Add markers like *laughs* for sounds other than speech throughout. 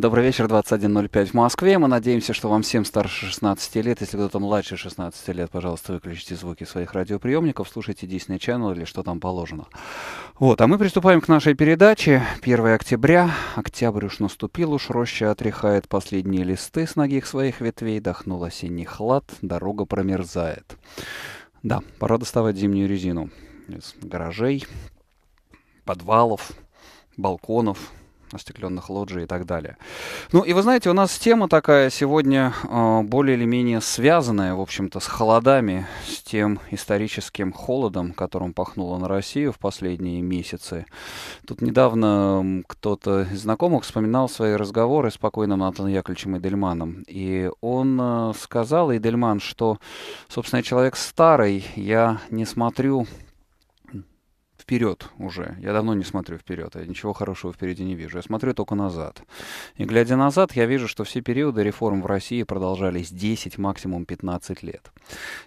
Добрый вечер, 21.05 в Москве. Мы надеемся, что вам всем старше 16 лет. Если кто-то младше 16 лет, пожалуйста, выключите звуки своих радиоприемников, слушайте Disney Channel или что там положено. Вот, а мы приступаем к нашей передаче. 1 октября. Октябрь уж наступил, уж роща отряхает последние листы с ногих своих ветвей, дохнул осенний хлад, дорога промерзает. Да, пора доставать зимнюю резину из гаражей, подвалов, балконов, остекленных лоджий и так далее. Ну и вы знаете, у нас тема такая сегодня э, более или менее связанная, в общем-то, с холодами, с тем историческим холодом, которым пахнуло на Россию в последние месяцы. Тут недавно кто-то из знакомых вспоминал свои разговоры с покойным Антоном Яковлевичем Эдельманом. И он э, сказал, Эдельман, что, собственно, человек старый, я не смотрю вперед уже. Я давно не смотрю вперед, я ничего хорошего впереди не вижу. Я смотрю только назад. И глядя назад, я вижу, что все периоды реформ в России продолжались 10, максимум 15 лет.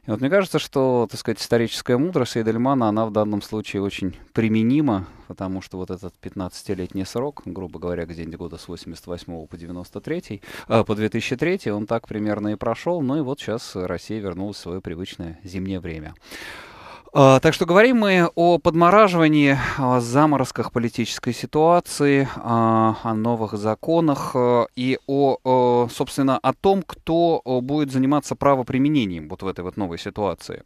И вот мне кажется, что, так сказать, историческая мудрость Эйдельмана, она в данном случае очень применима, потому что вот этот 15-летний срок, грубо говоря, где-нибудь года с 88 по 93, э, а, по 2003, он так примерно и прошел. Ну и вот сейчас Россия вернулась в свое привычное зимнее время. А, так что говорим мы о подмораживании, о заморозках политической ситуации, а, о новых законах а, и о, собственно, о том, кто будет заниматься правоприменением вот в этой вот новой ситуации.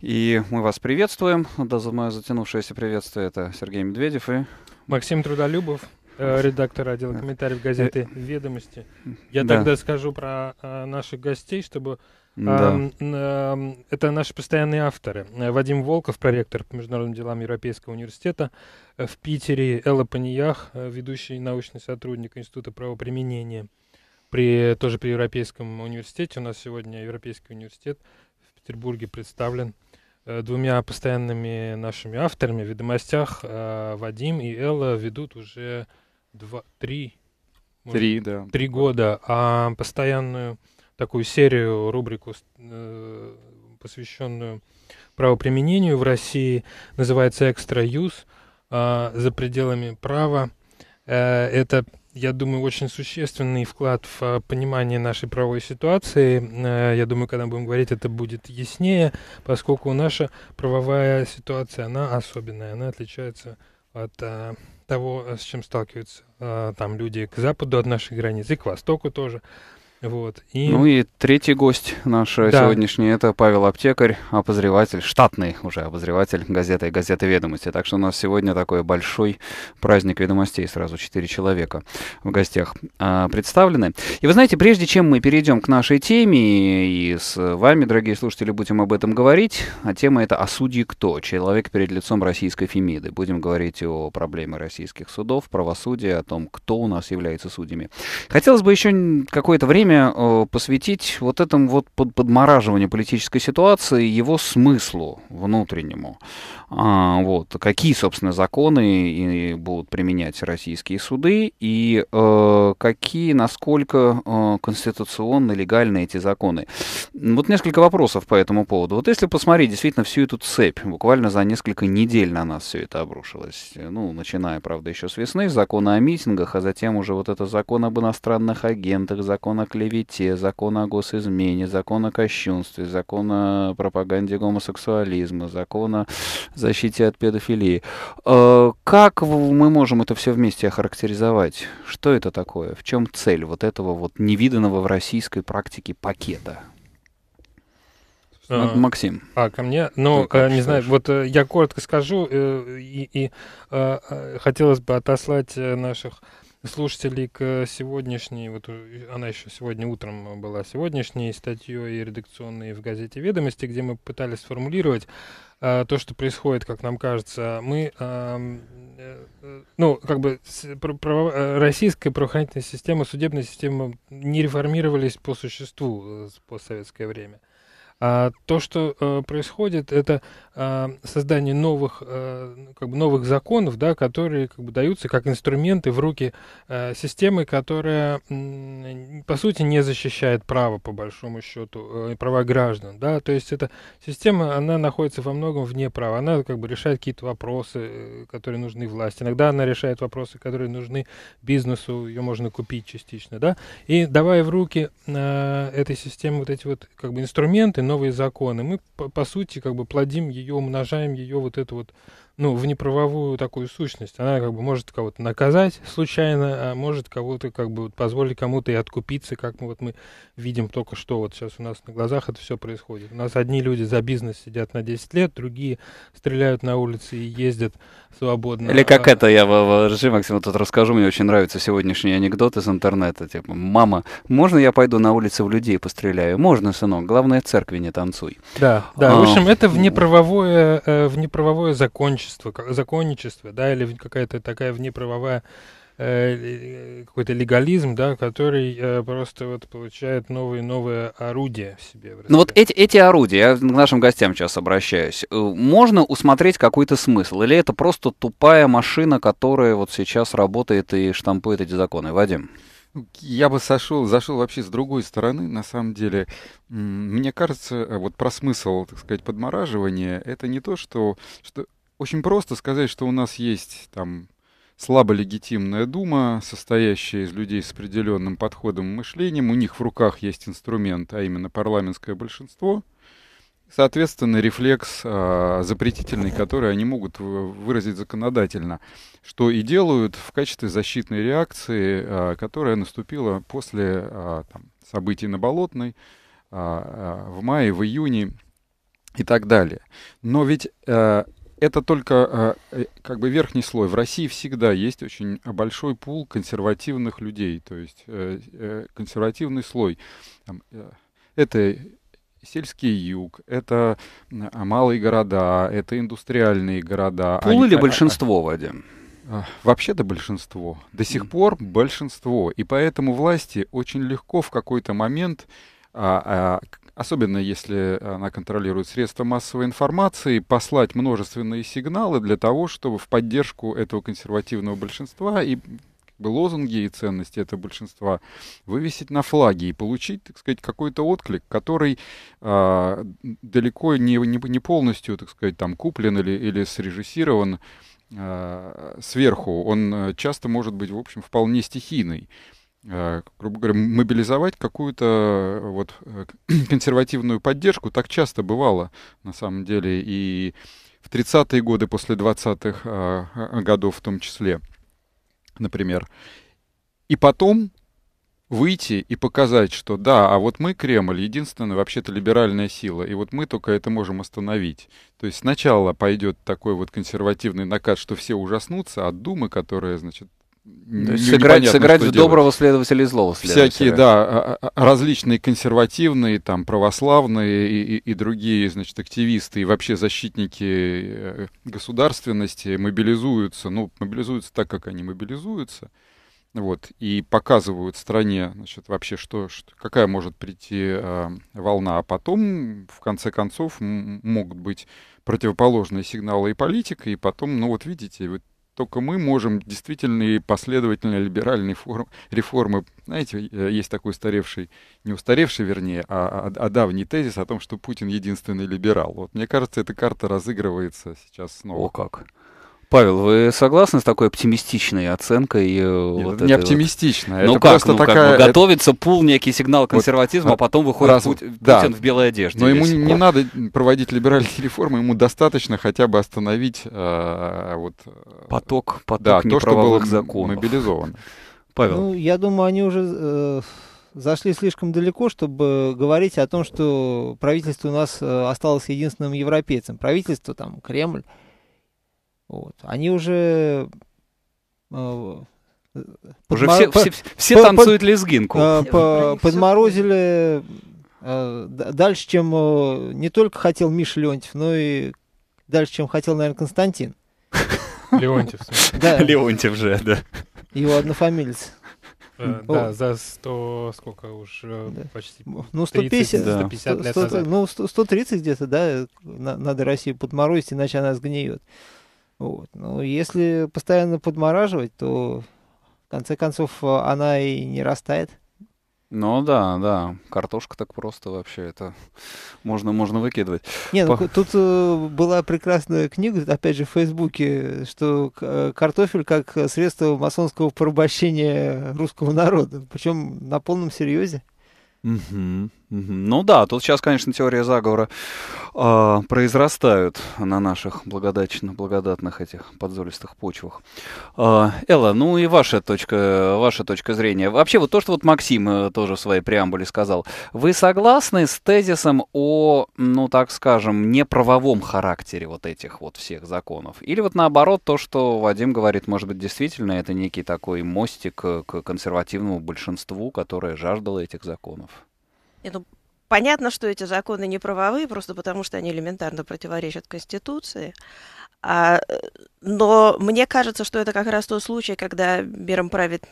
И мы вас приветствуем. Да, за мое затянувшееся приветствие это Сергей Медведев и... Максим Трудолюбов, э, редактор отдела комментариев газеты э, «Ведомости». Я да. тогда скажу про наших гостей, чтобы да. Это наши постоянные авторы. Э, Вадим Волков, проректор по международным делам Европейского университета э, в Питере, Элла Паниях, э, ведущий научный сотрудник Института правоприменения при, тоже при Европейском университете. У нас сегодня Европейский университет в Петербурге представлен двумя постоянными нашими авторами в «Ведомостях». Вадим и Элла ведут уже два, три, может, три, да. три года, а постоянную такую серию, рубрику, э, посвященную правоприменению в России. Называется «Экстра юз» а, «За пределами права». Э, это, я думаю, очень существенный вклад в а, понимание нашей правовой ситуации. Э, я думаю, когда будем говорить, это будет яснее, поскольку наша правовая ситуация, она особенная, она отличается от а, того, с чем сталкиваются там люди к западу от наших границ и к востоку тоже. Вот, и... Ну и третий гость наш э, да. сегодняшний это Павел Аптекарь, обозреватель, штатный уже обозреватель газеты и газеты «Ведомости». Так что у нас сегодня такой большой праздник «Ведомостей», сразу четыре человека в гостях а, представлены. И вы знаете, прежде чем мы перейдем к нашей теме, и с вами, дорогие слушатели, будем об этом говорить, а тема это о «А судьи кто? Человек перед лицом российской фемиды». Будем говорить о проблеме российских судов, правосудия, о том, кто у нас является судьями. Хотелось бы еще какое-то время время э, посвятить вот этому вот подмораживанию политической ситуации, его смыслу внутреннему. А, вот. Какие, собственно, законы будут применять российские суды и э, какие, насколько э, конституционно, легально эти законы. Вот несколько вопросов по этому поводу. Вот если посмотреть действительно всю эту цепь, буквально за несколько недель на нас все это обрушилось. Ну, начиная, правда, еще с весны, закона о митингах, а затем уже вот это закон об иностранных агентах, закон о клевете, закон о госизмене, закон о кощунстве, закон о пропаганде гомосексуализма, закон о защите от педофилии. Э, как мы можем это все вместе охарактеризовать? Что это такое? В чем цель вот этого вот невиданного в российской практике пакета? Э, Максим. А, ко мне? Ну, а, не знаю, вот я коротко скажу, и, и, и хотелось бы отослать наших слушателей к э, сегодняшней, вот э, она еще сегодня утром э, была сегодняшней статьей и редакционной в газете «Ведомости», где мы пытались сформулировать э, то, что происходит, как нам кажется. Мы, эм, э, э, ну, как бы с, про, про, российская правоохранительная система, судебная система не реформировались по существу э, в постсоветское время. А то, что э, происходит, это э, создание новых, э, как бы новых законов, да, которые как бы, даются как инструменты в руки э, системы, которая, э, по сути, не защищает право, по большому счету, э, права граждан. Да? То есть эта система, она находится во многом вне права. Она как бы решает какие-то вопросы, э, которые нужны власти. Иногда она решает вопросы, которые нужны бизнесу, ее можно купить частично. Да? И давая в руки э, этой системы вот эти вот как бы инструменты, новые законы. Мы, по, по сути, как бы плодим ее, умножаем ее вот эту вот ну, в неправовую такую сущность. Она как бы может кого-то наказать случайно, а может кого-то как бы позволить кому-то и откупиться, как мы вот мы видим только что. Вот сейчас у нас на глазах это все происходит. У нас одни люди за бизнес сидят на 10 лет, другие стреляют на улице и ездят свободно. Или как а... это, я в, в режим, Максим, тут расскажу, мне очень нравится сегодняшний анекдот из интернета, типа, мама, можно я пойду на улице в людей постреляю? Можно, сынок, главное, в церкви не танцуй. Да, да, а... в общем, это в неправовое, э, в неправовое закончено законничество, законничество, да, или какая-то такая внеправовая э, э, какой-то легализм, да, который э, просто вот получает новые новые орудия в себе. В ну вот эти, эти орудия, я к нашим гостям сейчас обращаюсь, можно усмотреть какой-то смысл? Или это просто тупая машина, которая вот сейчас работает и штампует эти законы? Вадим? Ну, я бы сошел, зашел вообще с другой стороны, на самом деле. Мне кажется, вот про смысл, так сказать, подмораживания, это не то, что, что очень просто сказать, что у нас есть там слабо легитимная дума, состоящая из людей с определенным подходом и мышлением. У них в руках есть инструмент, а именно парламентское большинство. Соответственно, рефлекс а, запретительный, который они могут выразить законодательно, что и делают в качестве защитной реакции, а, которая наступила после а, там, событий на Болотной а, а, в мае, в июне и так далее. Но ведь а, это только э, э, как бы верхний слой. В России всегда есть очень большой пул консервативных людей, то есть э, консервативный слой. Это сельский юг, это а, малые города, это индустриальные города. Пул Они, или а, большинство, Вадим? А, вообще-то большинство. До сих пор большинство. И поэтому власти очень легко в какой-то момент а, а, особенно если она контролирует средства массовой информации, послать множественные сигналы для того, чтобы в поддержку этого консервативного большинства и лозунги и ценности этого большинства вывесить на флаги и получить, так сказать, какой-то отклик, который э, далеко не, не, не полностью, так сказать, там куплен или, или срежиссирован э, сверху. Он э, часто может быть, в общем, вполне стихийный. Э, грубо говоря, мобилизовать какую-то э, вот э, *clears throat* консервативную поддержку. Так часто бывало, на самом деле, и в 30-е годы после 20-х годов в том числе, например. И потом выйти и показать, что да, а вот мы, Кремль, единственная вообще-то либеральная сила, и вот мы только это можем остановить. То есть сначала пойдет такой вот консервативный накат, что все ужаснутся от а Думы, которая, значит, сыграть, сыграть в доброго следователя и злого следователя. Всякие, да, а, а, а, различные консервативные, там, православные и, и, и другие, значит, активисты и вообще защитники э, государственности мобилизуются, ну, мобилизуются так, как они мобилизуются, вот, и показывают стране, значит, вообще, что, что какая может прийти э, волна, а потом, в конце концов, могут быть противоположные сигналы и политика, и потом, ну, вот видите, вот только мы можем действительно и последовательно либеральные форм, реформы. Знаете, э, есть такой устаревший, не устаревший, вернее, а, а, а, а давний тезис о том, что Путин единственный либерал. Вот мне кажется, эта карта разыгрывается сейчас снова. О как! Павел, вы согласны с такой оптимистичной оценкой? Э, Нет, ну, вот это не оптимистично. Вот? Это ну просто ну такая... как ну бы готовится пул, некий сигнал консерватизма, вот, а потом выходит раз... Пут... да. Путин в белой одежде. Но весь. ему не да. надо проводить либеральные *laughs* реформы, ему достаточно хотя бы остановить э, вот, э, поток, поток да, то, что было законов. мобилизовано. Павел. Ну, я думаю, они уже э, зашли слишком далеко, чтобы говорить о том, что правительство у нас э, осталось единственным европейцем. Правительство, там, Кремль вот. Они уже э, уже все, по, все, все по, танцуют э, по, лезгинку. По, подморозили э, дальше, чем э, не только хотел Миша Леонтьев, но и дальше, чем хотел, наверное, Константин. *laughs* Леонтьев. Да. Леонтьев же, да. Его однофамилец. Uh, oh. Да, за 100, сколько уж, да. почти ну, 150, 30, да. 150 лет 100, назад. Ну, 100, 130 где-то, да, надо Россию подморозить, иначе она сгниет. Вот. Но ну, если постоянно подмораживать, то в конце концов а, она и не растает. Ну да, да. Картошка так просто вообще это *laughs* можно, можно выкидывать. Не, ну, По... тут э, была прекрасная книга, опять же, в Фейсбуке, что э, картофель как средство масонского порабощения русского народа. Причем на полном серьезе. Угу. Ну да, тут сейчас, конечно, теория заговора э, произрастают на наших благодатных, благодатных этих подзолистых почвах. Э, Элла, ну и ваша точка, ваша точка зрения. Вообще вот то, что вот Максим э, тоже в своей преамбуле сказал. Вы согласны с тезисом о, ну так скажем, неправовом характере вот этих вот всех законов? Или вот наоборот то, что Вадим говорит, может быть, действительно это некий такой мостик к консервативному большинству, которое жаждало этих законов? Нет, ну, понятно, что эти законы не правовые, просто потому что они элементарно противоречат Конституции. А, но мне кажется, что это как раз тот случай, когда миром правит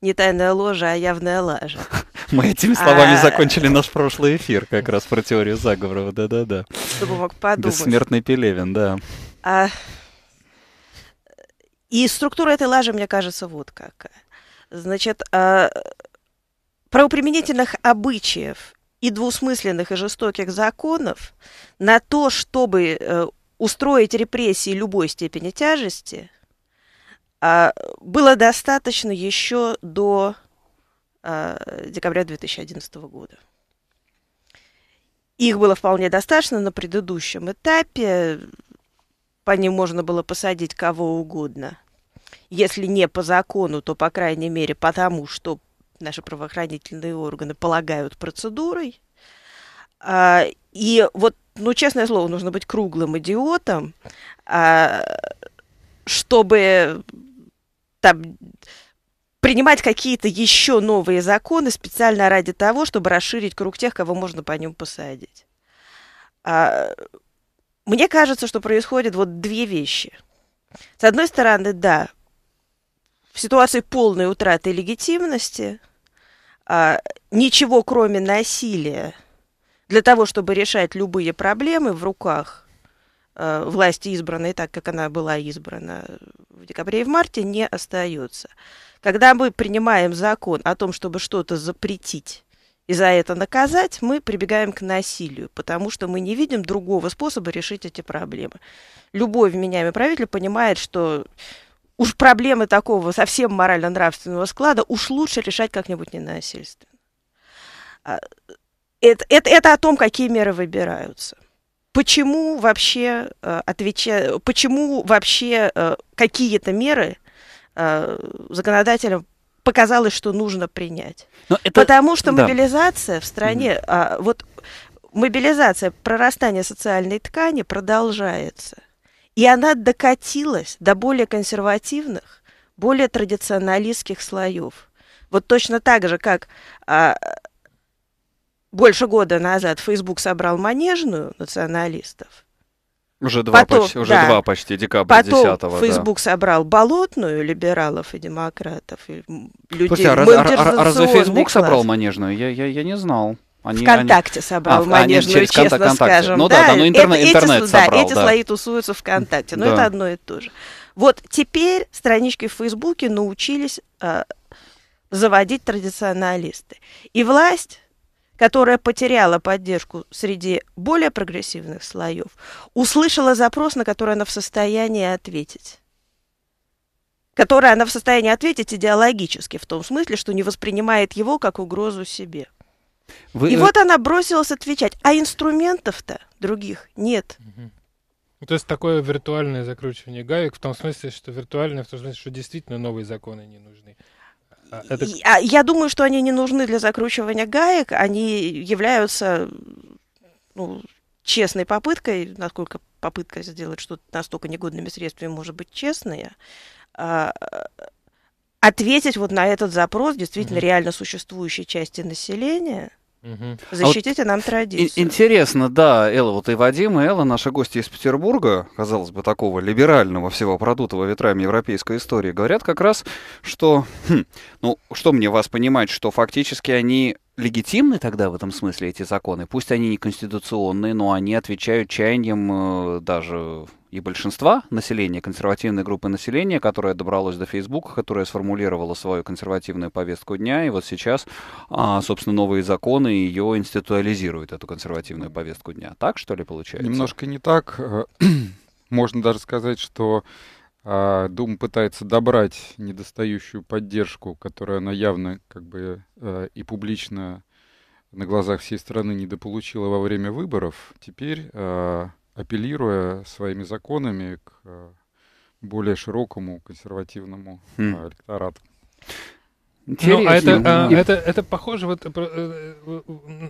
не тайная ложа, а явная лажа. *laughs* Мы этими словами а... закончили э, наш прошлый эфир, как раз про теорию заговоров, да-да-да. Чтобы мог подумать. Бессмертный Пелевин, да. А... И структура этой лажи, мне кажется, вот какая. Значит, а правоприменительных обычаев и двусмысленных и жестоких законов на то, чтобы э, устроить репрессии любой степени тяжести, а, было достаточно еще до а, декабря 2011 года. Их было вполне достаточно на предыдущем этапе. По ним можно было посадить кого угодно. Если не по закону, то, по крайней мере, потому что наши правоохранительные органы полагают процедурой. А, и вот, ну, честное слово, нужно быть круглым идиотом, а, чтобы там принимать какие-то еще новые законы специально ради того, чтобы расширить круг тех, кого можно по ним посадить. А, мне кажется, что происходят вот две вещи. С одной стороны, да, в ситуации полной утраты легитимности – а, ничего кроме насилия для того, чтобы решать любые проблемы в руках а, власти избранной, так как она была избрана в декабре и в марте, не остается. Когда мы принимаем закон о том, чтобы что-то запретить, и за это наказать, мы прибегаем к насилию, потому что мы не видим другого способа решить эти проблемы. Любой вменяемый правитель понимает, что уж проблемы такого совсем морально-нравственного склада уж лучше решать как-нибудь ненасильственно. А, это, это, это о том, какие меры выбираются. Почему вообще, э, отвеча... почему вообще э, какие-то меры э, законодателям показалось, что нужно принять? Но это... Потому что да. мобилизация в стране, mm. Да. вот мобилизация, прорастание социальной ткани продолжается – и она докатилась до более консервативных, более традиционалистских слоев. Вот точно так же, как а, больше года назад Facebook собрал манежную националистов. Уже два, потом, почти, уже да, два почти, декабря потом 10 Потом Facebook да. собрал болотную либералов и демократов, и а людей Слушайте, а, а, а, а разве Facebook класс. собрал манежную? Я, я, я не знал. Они, ВКонтакте они... собрал а, манежную, через честно ВКонтакте. скажем. Ну да, да, да но ну, интернет, это, интернет эти, собрал. Да, эти да. слои тусуются ВКонтакте, но да. это одно и то же. Вот теперь странички в Фейсбуке научились э, заводить традиционалисты. И власть которая потеряла поддержку среди более прогрессивных слоев, услышала запрос, на который она в состоянии ответить. Который она в состоянии ответить идеологически, в том смысле, что не воспринимает его как угрозу себе. Вы... И э, вот она бросилась отвечать. А инструментов-то других нет. Угу. то есть такое виртуальное закручивание гаек в том смысле, что виртуальное, в том смысле, что действительно новые законы не нужны. А, а это... А я, думаю, что они не нужны для закручивания гаек, они являются ну, честной попыткой, насколько попытка сделать что-то настолько негодными средствами может быть честная ответить вот на этот запрос действительно угу. реально существующей части населения. Угу. Защитите а вот нам традицию. Интересно, да, Элла, вот и Вадим, и Элла, наши гости из Петербурга, казалось бы, такого либерального всего продутого ветрами европейской истории, говорят как раз, что, хм, ну, что мне вас понимать, что фактически они легитимны тогда в этом смысле, эти законы, пусть они не конституционные, но они отвечают чаяниям э, даже и большинства населения, консервативной группы населения, которая добралась до Фейсбука, которая сформулировала свою консервативную повестку дня, и вот сейчас, а, собственно, новые законы ее институализируют, эту консервативную повестку дня. Так, что ли, получается? Немножко не так. *clears throat* Можно даже сказать, что а, Дума пытается добрать недостающую поддержку, которую она явно как бы э, и публично на глазах всей страны недополучила во время выборов. Теперь а, апеллируя своими законами к э, более широкому консервативному mm. электорату. Интересно. Ну, а это, а, это, это похоже, вот, э,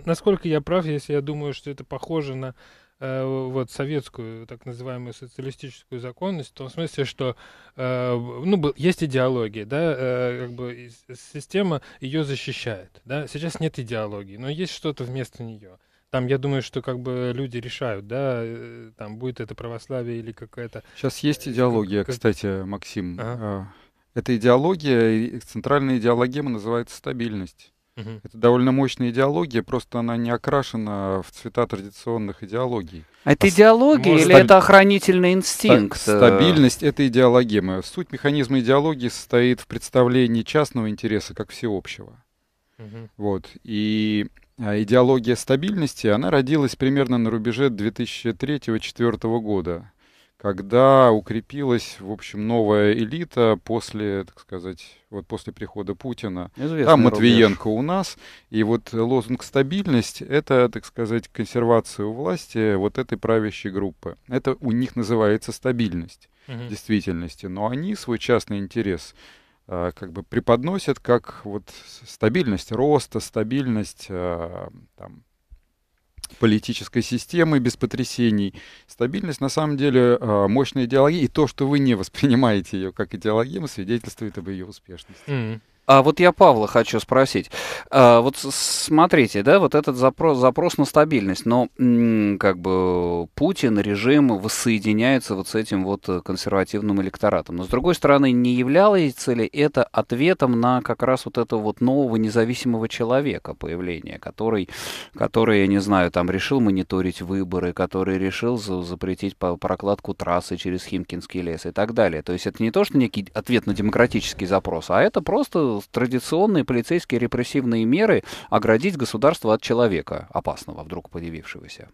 насколько я прав, если я думаю, что это похоже на вот советскую так называемую социалистическую законность в том смысле, что э, ну есть идеология, да, э, как бы система ее защищает, да. Сейчас нет идеологии, но есть что-то вместо нее. Там, я думаю, что как бы люди решают, да, э, там будет это православие или какая-то... Сейчас э, есть идеология, как... кстати, Максим. Ага. А, эта идеология, центральная идеологема называется стабильность. Угу. Это довольно мощная идеология, просто она не окрашена в цвета традиционных идеологий. это а идеология Может, или это охранительный инстинкт? Стабильность — это идеологема. Суть механизма идеологии состоит в представлении частного интереса как всеобщего. Угу. Вот. И а идеология стабильности, она родилась примерно на рубеже 2003-2004 года, когда укрепилась, в общем, новая элита после, так сказать, вот после прихода Путина. Известный Там Матвиенко рубеж. у нас. И вот лозунг «стабильность» — это, так сказать, консервация у власти вот этой правящей группы. Это у них называется стабильность угу. действительности. Но они свой частный интерес Э, как бы преподносят как вот стабильность роста, стабильность э, там, политической системы без потрясений. Стабильность на самом деле э, мощная идеология, и то, что вы не воспринимаете ее как идеологию, свидетельствует об ее успешности. Mm-hmm. А вот я Павла хочу спросить. А, вот смотрите, да, вот этот запрос, запрос на стабильность, но как бы Путин, режим воссоединяется вот с этим вот э, консервативным электоратом. Но с другой стороны, не являлось ли это ответом на как раз вот этого вот нового независимого человека появления, который, который я не знаю, там решил мониторить выборы, который решил запретить прокладку трассы через Химкинский лес и так далее. То есть это не то, что некий ответ на демократический запрос, а это просто традиционные полицейские репрессивные меры оградить государство от человека опасного, вдруг появившегося?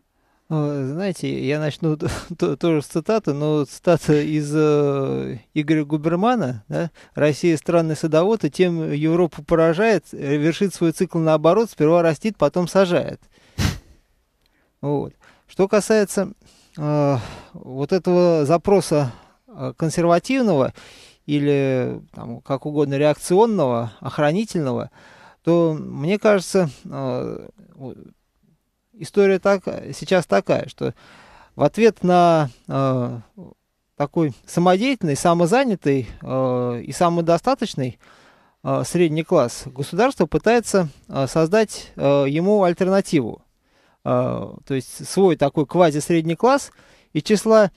Ну, знаете, я начну *laughs* тоже с цитаты, но цитата из э, Игоря Губермана. Да? «Россия – странный садовод, и тем Европу поражает, вершит свой цикл наоборот, сперва растит, потом сажает». *laughs* Вот. Что касается э, вот этого запроса э, консервативного, или там, как угодно реакционного, охранительного, то мне кажется, э, история так, сейчас такая, что в ответ на э, такой самодеятельный, самозанятый э, и самодостаточный средний класс государство пытается создать ему альтернативу. то есть свой такой квази-средний класс и числа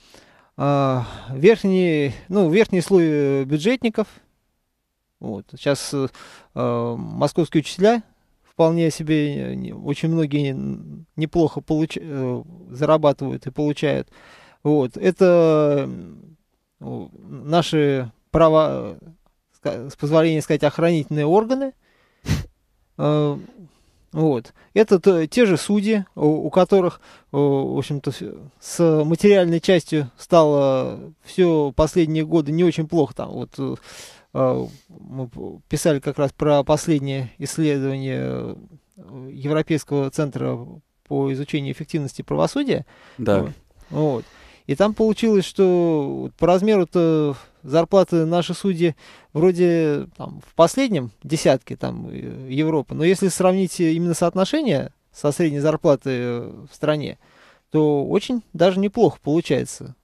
а, верхний, ну, верхний слой э, бюджетников. Вот. Сейчас э, э, московские учителя вполне себе э, очень многие неплохо получ... зарабатывают и получают. Вот. Это наши права, с позволения сказать, охранительные органы. *laughs* Вот. Это те же судьи, у которых, э, в общем-то, с материальной частью стало все последние годы не очень плохо. Там вот э, э, мы писали как раз про последнее исследование Европейского центра по изучению эффективности правосудия. Да. Вот. И там получилось, что по размеру-то зарплаты наши судьи вроде там, в последнем десятке там, э, Европы, но если сравнить э, именно соотношение со средней зарплатой э, в стране, то очень даже неплохо получается,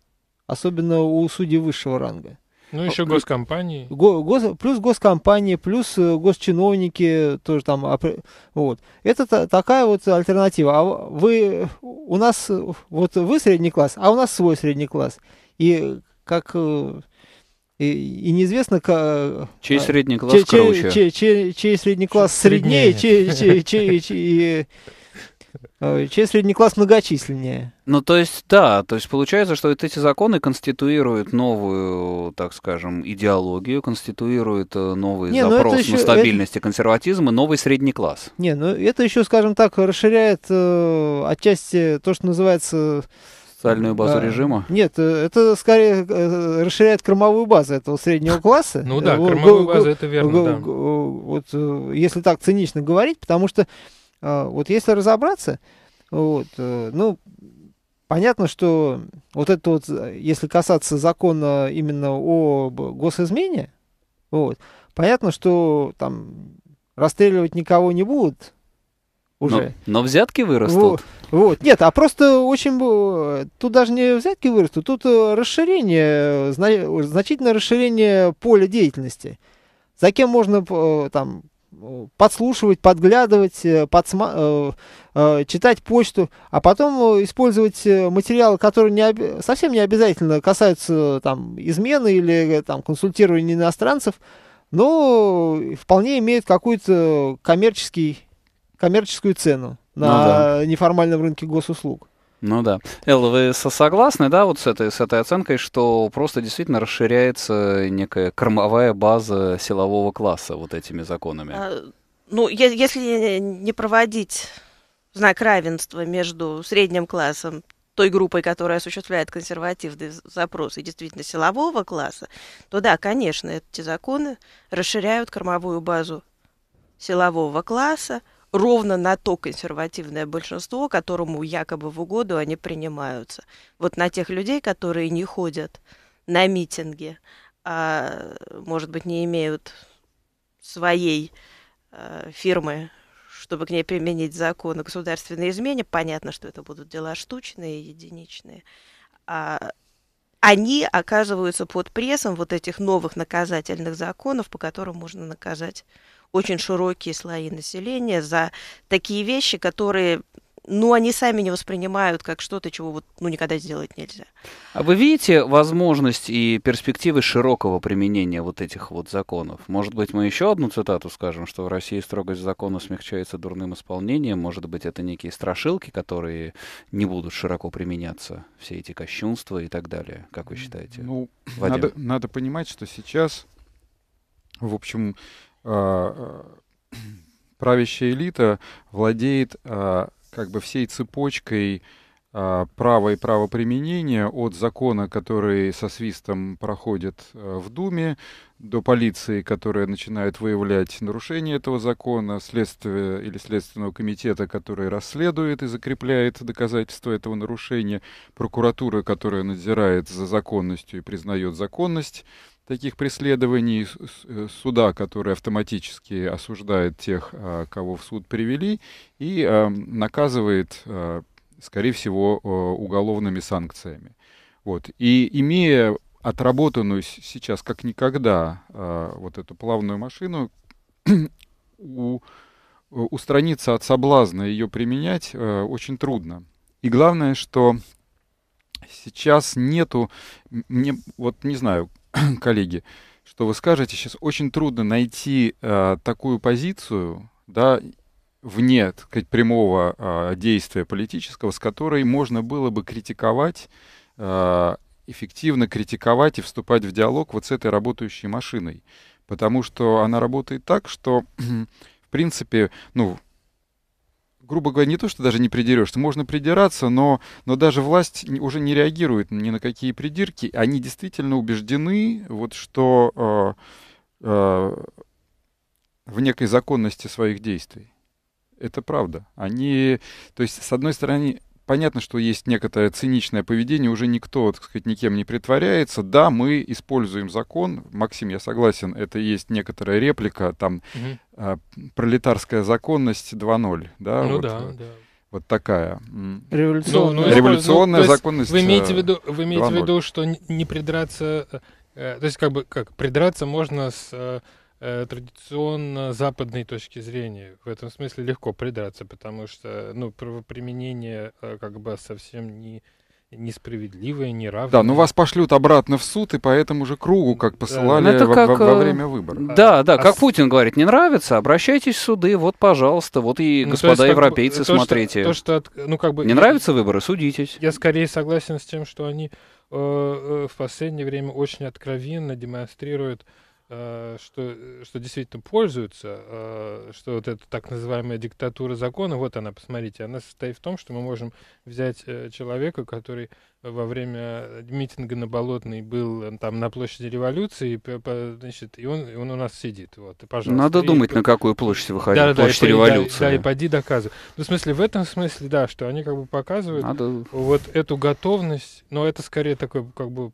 особенно у судей высшего ранга. Ну, а, еще госкомпании. Го, гос, плюс госкомпании, плюс э, госчиновники тоже там. А, вот. Это та, такая вот альтернатива. А вы, у нас, вот вы средний класс, а у нас свой средний класс. И как... Э, и, и неизвестно, как... Чей а, средний класс чей, круче. Чей, чей, чей средний класс среднее, чей, чей, чей, чей, Э, Чей средний класс многочисленнее. Ну, то есть, да, то есть получается, что эти законы конституируют новую, так скажем, идеологию, конституируют э, новый не, ну, запрос ну еще, на стабильность это... и консерватизм и новый средний класс. Не, ну это еще, скажем так, расширяет э, отчасти то, что называется социальную базу а, режима? Нет, это скорее расширяет кормовую базу этого среднего *laughs* класса. Ну да, кормовую базу, это верно, да. Вот если так цинично говорить, потому что а, вот если разобраться, вот, э, ну, понятно, что вот это вот, э, если касаться закона именно о госизмене, вот, понятно, что там расстреливать никого не будут, уже. Но, но взятки вырастут. Вот, вот, нет, а просто очень... Э, тут даже не взятки вырастут, тут расширение, значительное расширение поля деятельности. За кем можно там подслушивать, подглядывать, э, подсма- э, э, читать почту, а потом использовать материалы, которые не об- совсем не обязательно касаются там, измены или там, консультирования иностранцев, но вполне имеют какую-то коммерческий, коммерческую цену ну на ну, да. неформальном рынке госуслуг. Ну да. Элла, вы согласны, да, вот с этой, с этой оценкой, что просто действительно расширяется некая кормовая база силового класса вот этими законами? А, ну, е- если не проводить знак равенства между средним классом, той группой, которая осуществляет консервативный запрос и действительно силового класса, то да, конечно, эти законы расширяют кормовую базу силового класса, ровно на то консервативное большинство, которому якобы в угоду они принимаются. Вот на тех людей, которые не ходят на митинги, а, может быть, не имеют своей э, фирмы, чтобы к ней применить закон о государственной измене, понятно, что это будут дела штучные, единичные, а, они оказываются под прессом вот этих новых наказательных законов, по которым можно наказать очень широкие слои населения за такие вещи, которые ну, они сами не воспринимают как что-то, чего вот, ну, никогда сделать нельзя. А вы видите возможность и перспективы широкого применения вот этих вот законов? Может быть, мы еще одну цитату скажем, что в России строгость закона смягчается дурным исполнением? Может быть, это некие страшилки, которые не будут широко применяться, все эти кощунства и так далее, как вы считаете? Ну, надо, надо понимать, что сейчас, в общем, Э, э, правящая элита владеет э, как бы всей цепочкой права и правоприменения от закона, который со свистом проходит в Думе, до полиции, которая начинает выявлять нарушение этого закона, следствия или следственного комитета, который расследует и закрепляет доказательства этого нарушения, прокуратура, которая надзирает за законностью и признает законность таких преследований э, суда, который автоматически осуждает тех, а, кого в суд привели, и а, наказывает, а, скорее всего, уголовными санкциями. Вот. И имея отработанную сейчас как никогда вот эту плавную машину, *clears throat* у, э, устраниться от соблазна ее применять э, очень трудно. И главное, что сейчас нету, мне, вот не знаю, *clears throat* коллеги, что вы скажете, сейчас очень трудно найти э, такую позицию, да, вне так сказать, прямого э, действия политического, с которой можно было бы критиковать, э, эффективно критиковать и вступать в диалог вот с этой работающей машиной. Потому что она работает так, что, *clears throat* в принципе, ну, грубо говоря, не то, что даже не придерешься, можно придираться, но, но даже власть уже не реагирует ни на какие придирки. Они действительно убеждены, вот, что э, э, в некой законности своих действий. Это правда. Они, то есть, с одной стороны, Понятно, что есть некоторое циничное поведение, уже никто, так сказать, никем не притворяется. Да, мы используем закон. Максим, я согласен, это есть некоторая реплика, там угу. э, пролетарская законность 2.0, да? Ну вот, да, да. Вот такая. Революционная, ну, ну, Революционная ну, законность. Вы э, имеете в виду, вы имеете в виду, что не придраться, э, э, то есть как бы как придраться можно с Э, традиционно западной точки зрения. В этом смысле легко придраться, потому что ну, правоприменение э, как бы совсем не несправедливое, неравное. Да, но вас пошлют обратно в суд, и по этому же кругу, как посылали да. Ну, во, как, во, во э, время выборов. Да, а да, а как с... Путин говорит, не нравится, обращайтесь в суды, вот, пожалуйста, вот и, ну, господа есть, европейцы, то, смотрите. Что, то, что, от, ну, как бы, не я, нравятся выборы, судитесь. Я скорее согласен с тем, что они э, в последнее время очень откровенно демонстрируют э, Э, что, э, что действительно пользуются, э, что вот эта так называемая диктатура закона, вот она, посмотрите, она состоит в том, что мы можем взять человека, который во время митинга на Болотной был там на площади революции, значит, и он, он у нас сидит. Вот, пожалуйста. Надо и, думать, и, на какую площадь выходить, да, площадь да, революции. Да, да, и поди доказывай. Ну, в смысле, в этом смысле, да, что они как бы показывают Надо... вот эту готовность, но это скорее такой как бы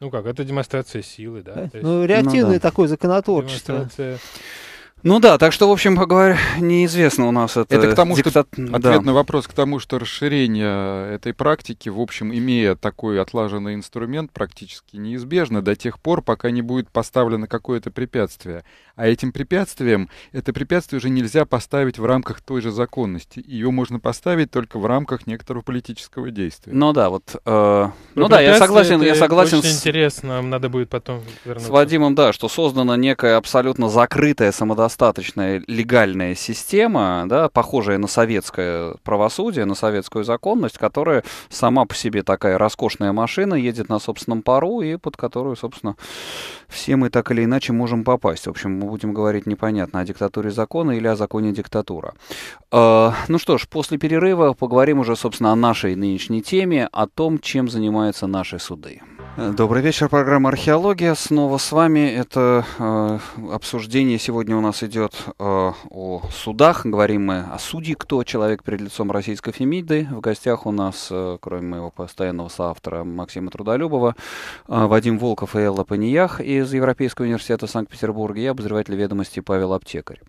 ну как, это демонстрация силы, да? да? Ну, реактивное ну, да. такое законотворчество. Демонстрация ну да, так что, в общем, говоря, неизвестно у нас это. Это к тому, диктат... что ответ на вопрос к тому, что расширение этой практики, в общем, имея такой отлаженный инструмент, практически неизбежно до тех пор, пока не будет поставлено какое-то препятствие. А этим препятствием, это препятствие уже нельзя поставить в рамках той же законности. Ее можно поставить только в рамках некоторого политического действия. Ну да, вот. Э, ну да, я согласен, я согласен. Очень с... интересно, надо будет потом вернуться. С Вадимом, да, что создана некая абсолютно закрытая самодостаточность самодостаточная легальная система, да, похожая на советское правосудие, на советскую законность, которая сама по себе такая роскошная машина, едет на собственном пару и под которую, собственно, все мы так или иначе можем попасть. В общем, мы будем говорить непонятно о диктатуре закона или о законе диктатура. Э, ну что ж, после перерыва поговорим уже, собственно, о нашей нынешней теме, о том, чем занимаются наши суды. Добрый вечер, программа «Археология». Снова с вами. Это э, обсуждение сегодня у нас идет э, о судах. Говорим мы о суде, кто человек перед лицом российской фемиды. В гостях у нас, э, кроме моего постоянного соавтора Максима Трудолюбова, э, Вадим Волков и Элла Паниях из Европейского университета Санкт-Петербурга и обозреватель ведомости Павел Аптекарь.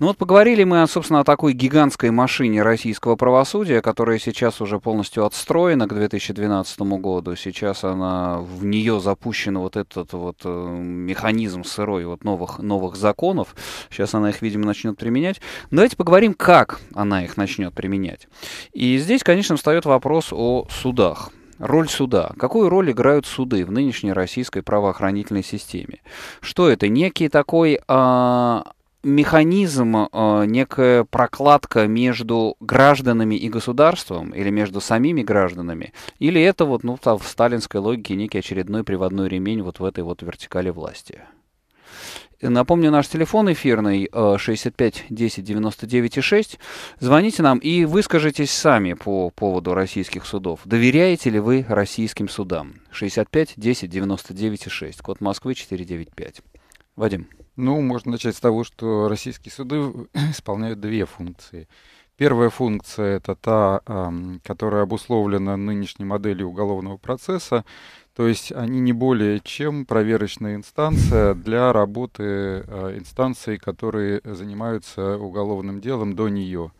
Ну вот поговорили мы, собственно, о такой гигантской машине российского правосудия, которая сейчас уже полностью отстроена к 2012 году. Сейчас она в нее запущен вот этот вот э, механизм сырой вот новых, новых законов. Сейчас она их, видимо, начнет применять. Давайте поговорим, как она их начнет применять. И здесь, конечно, встает вопрос о судах. Роль суда. Какую роль играют суды в нынешней российской правоохранительной системе? Что это? Некий такой а, механизм, э, некая прокладка между гражданами и государством, или между самими гражданами, или это вот, ну, там, в сталинской логике некий очередной приводной ремень вот в этой вот вертикали власти? Напомню, наш телефон эфирный 65 10 99 6. Звоните нам и выскажитесь сами по поводу российских судов. Доверяете ли вы российским судам? 65 10 99 6. Код Москвы 495. Вадим. Ну, можно начать с того, что российские суды *clears throat* исполняют две функции. Первая функция — это та, которая обусловлена нынешней моделью уголовного процесса, то есть они не более чем проверочная инстанция для работы э, инстанций, которые занимаются уголовным делом до нее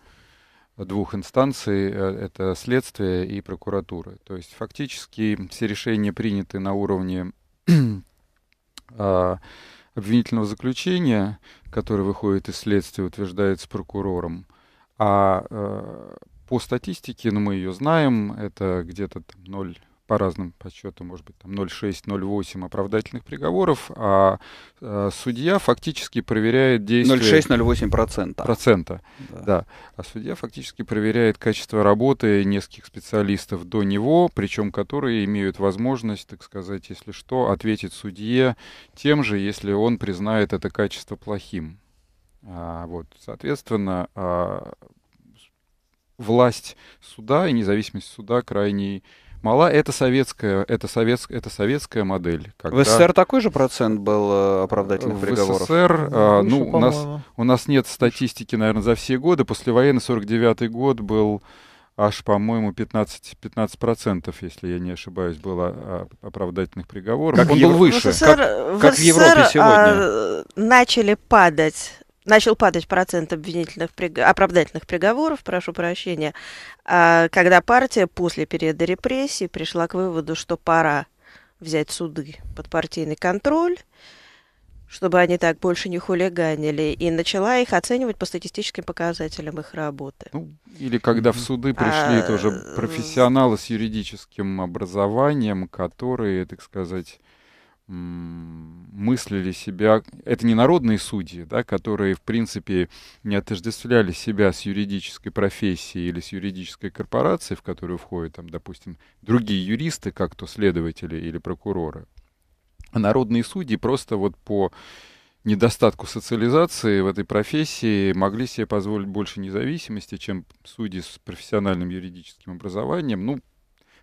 двух инстанций, э, это следствие и прокуратура. То есть фактически все решения приняты на уровне *clears throat* а, обвинительного заключения, которое выходит из следствия, утверждается прокурором, а э, по статистике, ну мы ее знаем, это где-то 0 по разным подсчетам, может быть, там 0,6-0,8 оправдательных приговоров, а э, судья фактически проверяет действие... 0,6-0,8 процента. Процента, да. да. А судья фактически проверяет качество работы нескольких специалистов до него, причем которые имеют возможность, так сказать, если что, ответить судье тем же, если он признает это качество плохим. А, вот, соответственно, а, власть суда и независимость суда крайне мала, это советская, это советская, это советская модель. Когда... В СССР такой же процент был э, оправдательных приговоров? В СССР, ну, а, ну, у, нас, у нас нет статистики, наверное, за все годы. после войны, 49-й год был аж, по-моему, 15, процентов, если я не ошибаюсь, было а, оправдательных приговоров. Как Он был выше, ну, в СССР, как в, как в Европе сегодня. А, начали падать начал падать процент обвинительных, оправдательных приговоров, прошу прощения, а, когда партия после периода репрессий пришла к выводу, что пора взять суды под партийный контроль, чтобы они так больше не хулиганили, и начала их оценивать по статистическим показателям их работы. Ну, или когда в суды а, пришли а... тоже профессионалы с юридическим образованием, которые, так сказать, мыслили себя, это не народные судьи, да, которые, в принципе, не отождествляли себя с юридической профессией или с юридической корпорацией, в которую входят, там, допустим, другие юристы, как то следователи или прокуроры. А народные судьи просто вот по недостатку социализации в этой профессии могли себе позволить больше независимости, чем судьи с профессиональным юридическим образованием. Ну,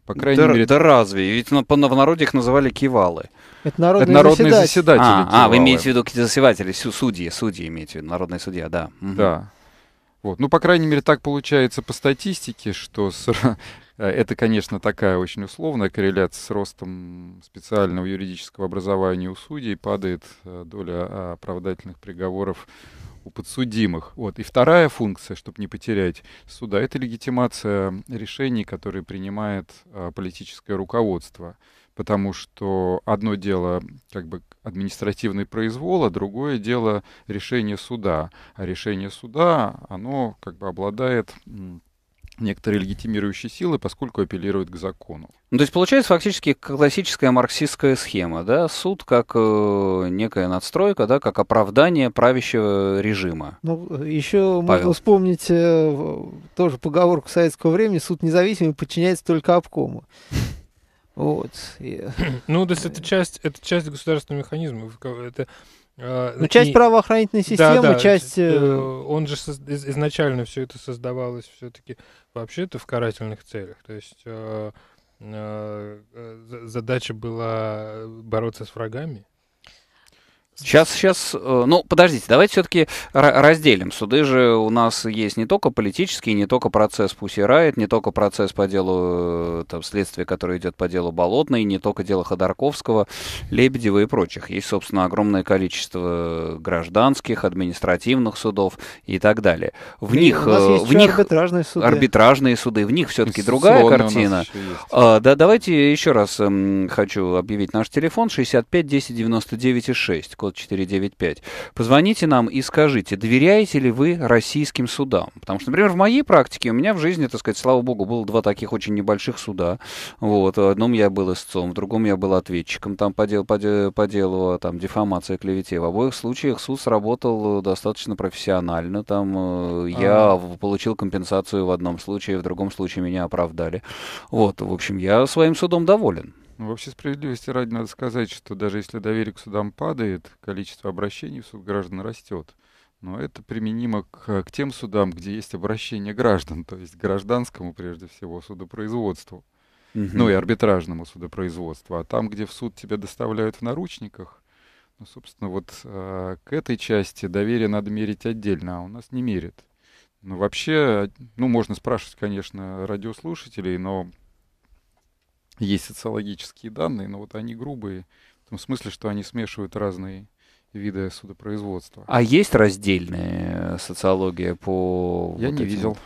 по крайней да, мере. Да разве? Ведь на, в народе их называли кивалы. Это народные, это народные заседатели. заседатели а, а, вы имеете в виду заседатели, судьи, судьи имеете в виду, народные судьи, да. Угу. Да. Вот. Ну, по крайней мере, так получается по статистике, что с... Э, это, конечно, такая очень условная корреляция с ростом специального юридического образования у судей. Падает э, доля а, оправдательных приговоров у подсудимых. Вот. И вторая функция, чтобы не потерять суда, это легитимация решений, которые принимает а, политическое руководство. Потому что одно дело как бы административный произвол, а другое дело решение суда. А решение суда, оно как бы обладает м, некоторые легитимирующие силы, поскольку апеллируют к закону. Ну, то есть получается фактически классическая марксистская схема, да, суд как э, некая надстройка, да, как оправдание правящего режима. Ну, еще Павел. можно вспомнить э, тоже поговорку советского времени, суд независимый подчиняется только обкому. Вот. Ну, то есть это часть, это часть государственного механизма. Это а, ну, часть и... правоохранительной системы, да, да, часть... Э, э, он же изначально все это создавалось все-таки вообще-то в карательных целях. То есть э, задача была бороться с врагами. Сейчас, сейчас, э, ну, подождите, давайте все-таки разделим. Суды же у нас есть не только политические, не только процесс Пусси Райт, не только процесс по делу э, там, следствия, которое идет по делу Болотной, не только дело Ходорковского, Лебедева и прочих. Есть, собственно, огромное количество гражданских, административных судов и так далее. В и них, э, в них арбитражные суды. арбитражные суды, в них все-таки другая картина. А, да, давайте еще раз м, эм, хочу объявить наш телефон 65 10 99 6 код 495. Позвоните нам и скажите, доверяете ли вы российским судам? Потому что, например, в моей практике у меня в жизни, так сказать, слава богу, было два таких очень небольших суда. Вот. В одном я был истцом, в другом я был ответчиком там по делу, по делу, по а делу там, дефамации клевете. В обоих случаях суд сработал достаточно профессионально. Там э, я а получил компенсацию в одном случае, в другом случае меня оправдали. Вот, в общем, я своим судом доволен. Ну, вообще справедливости ради надо сказать, что даже если доверие к судам падает, количество обращений в суд граждан растет. Но это применимо к, к тем судам, где есть обращение граждан, то есть гражданскому, прежде всего, судопроизводству. Угу. Ну и арбитражному судопроизводству. А там, где в суд тебя доставляют в наручниках, ну, собственно, вот э, к этой части доверие надо мерить отдельно, а у нас не мерит. Ну, вообще, ну, можно спрашивать, конечно, радиослушателей, но есть социологические данные, но вот они грубые, в том смысле, что они смешивают разные виды судопроизводства. А есть раздельная э, социология по... Я вот не этим? видел. Угу.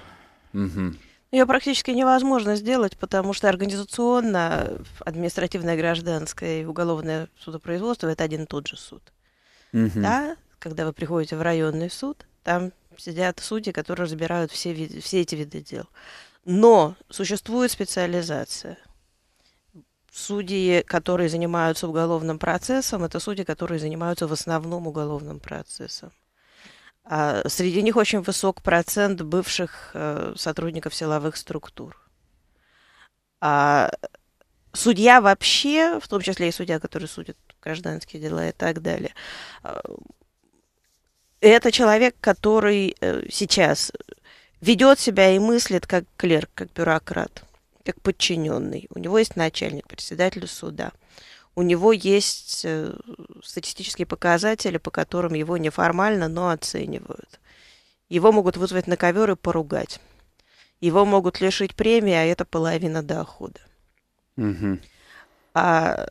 Ну, Ее практически невозможно сделать, потому что организационно э, административное, гражданское и уголовное судопроизводство это один и тот же суд. Угу. Да? Когда вы приходите в районный суд, там сидят судьи, которые разбирают все, виды, все эти виды дел. Но существует специализация – Судьи, которые занимаются уголовным процессом, это судьи, которые занимаются в основном уголовным процессом. А среди них очень высок процент бывших э, сотрудников силовых структур. А судья вообще, в том числе и судья, который судит гражданские дела и так далее, э, это человек, который э, сейчас ведет себя и мыслит как клерк, как бюрократ как подчиненный. У него есть начальник, председатель суда. У него есть э, статистические показатели, по которым его неформально, но оценивают. Его могут вызвать на ковер и поругать. Его могут лишить премии, а это половина дохода. Угу. А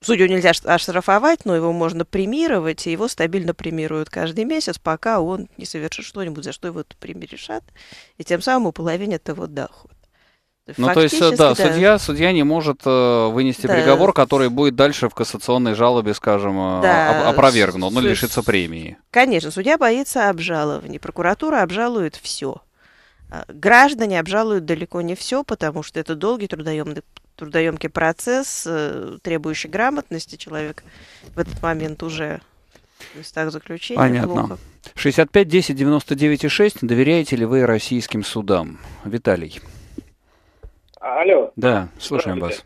судью нельзя оштрафовать, но его можно премировать, и его стабильно премируют каждый месяц, пока он не совершит что-нибудь, за что его премии решат, и тем самым у половины этого дохода. Ну, Фактически, то есть, э, да, да, судья, судья не может э, вынести да. приговор, который будет дальше в кассационной жалобе, скажем, э, да. опровергнут, ну, лишится премии. Конечно, судья боится обжалований. Прокуратура обжалует все. А, граждане обжалуют далеко не все, потому что это долгий трудоемный, трудоемкий процесс, э, требующий грамотности. Человек в этот момент уже в местах заключения. Понятно. Плохо. 65 10 99 6. Доверяете ли вы российским судам? Виталий. А, алло. Да, слушаем вас.